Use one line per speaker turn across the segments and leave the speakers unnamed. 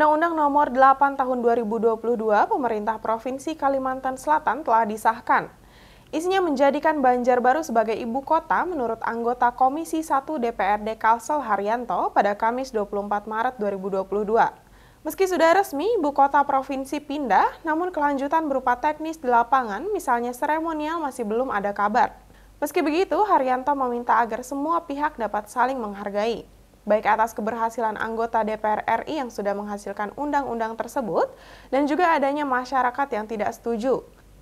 Undang-Undang Nomor 8 Tahun 2022 Pemerintah Provinsi Kalimantan Selatan telah disahkan. Isinya menjadikan Banjarbaru sebagai ibu kota menurut anggota Komisi 1 DPRD Kalsel Haryanto pada Kamis 24 Maret 2022. Meski sudah resmi ibu kota provinsi pindah, namun kelanjutan berupa teknis di lapangan, misalnya seremonial masih belum ada kabar. Meski begitu, Haryanto meminta agar semua pihak dapat saling menghargai baik atas keberhasilan anggota DPR RI yang sudah menghasilkan undang-undang tersebut, dan juga adanya masyarakat yang tidak setuju.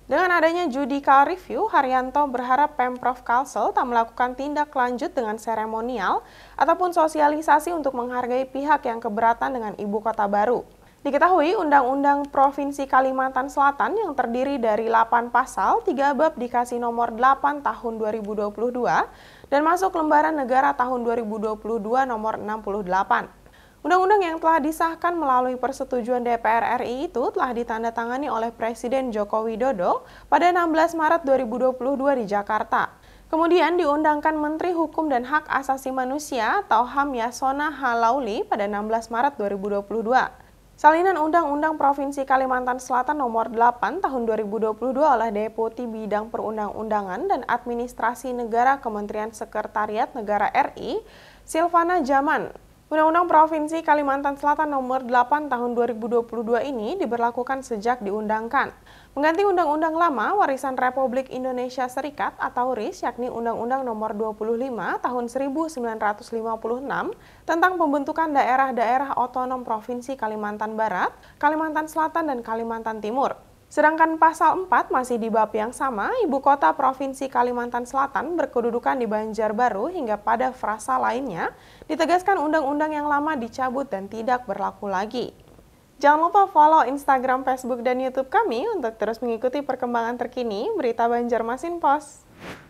Dengan adanya judicial review, Haryanto berharap Pemprov Kalsel tak melakukan tindak lanjut dengan seremonial ataupun sosialisasi untuk menghargai pihak yang keberatan dengan ibu kota baru. Diketahui Undang-Undang Provinsi Kalimantan Selatan yang terdiri dari 8 pasal, 3 bab dikasih nomor 8 tahun 2022 dan masuk lembaran negara tahun 2022 nomor 68. Undang-undang yang telah disahkan melalui persetujuan DPR RI itu telah ditandatangani oleh Presiden Joko Widodo pada 16 Maret 2022 di Jakarta. Kemudian diundangkan Menteri Hukum dan Hak Asasi Manusia atau HAM Yasona Halauli pada 16 Maret 2022. Salinan Undang-Undang Provinsi Kalimantan Selatan Nomor 8 Tahun 2022 oleh Deputi Bidang Perundang-undangan dan Administrasi Negara Kementerian Sekretariat Negara RI, Silvana Jaman Undang-Undang Provinsi Kalimantan Selatan Nomor 8 Tahun 2022 ini diberlakukan sejak diundangkan. Mengganti Undang-Undang lama Warisan Republik Indonesia Serikat atau RIS yakni Undang-Undang Nomor 25 Tahun 1956 tentang pembentukan daerah-daerah otonom Provinsi Kalimantan Barat, Kalimantan Selatan, dan Kalimantan Timur. Sedangkan pasal 4 masih di bab yang sama, ibu kota Provinsi Kalimantan Selatan berkedudukan di Banjarbaru hingga pada frasa lainnya, ditegaskan undang-undang yang lama dicabut dan tidak berlaku lagi. Jangan lupa follow Instagram, Facebook, dan Youtube kami untuk terus mengikuti perkembangan terkini berita Banjarmasin Pos.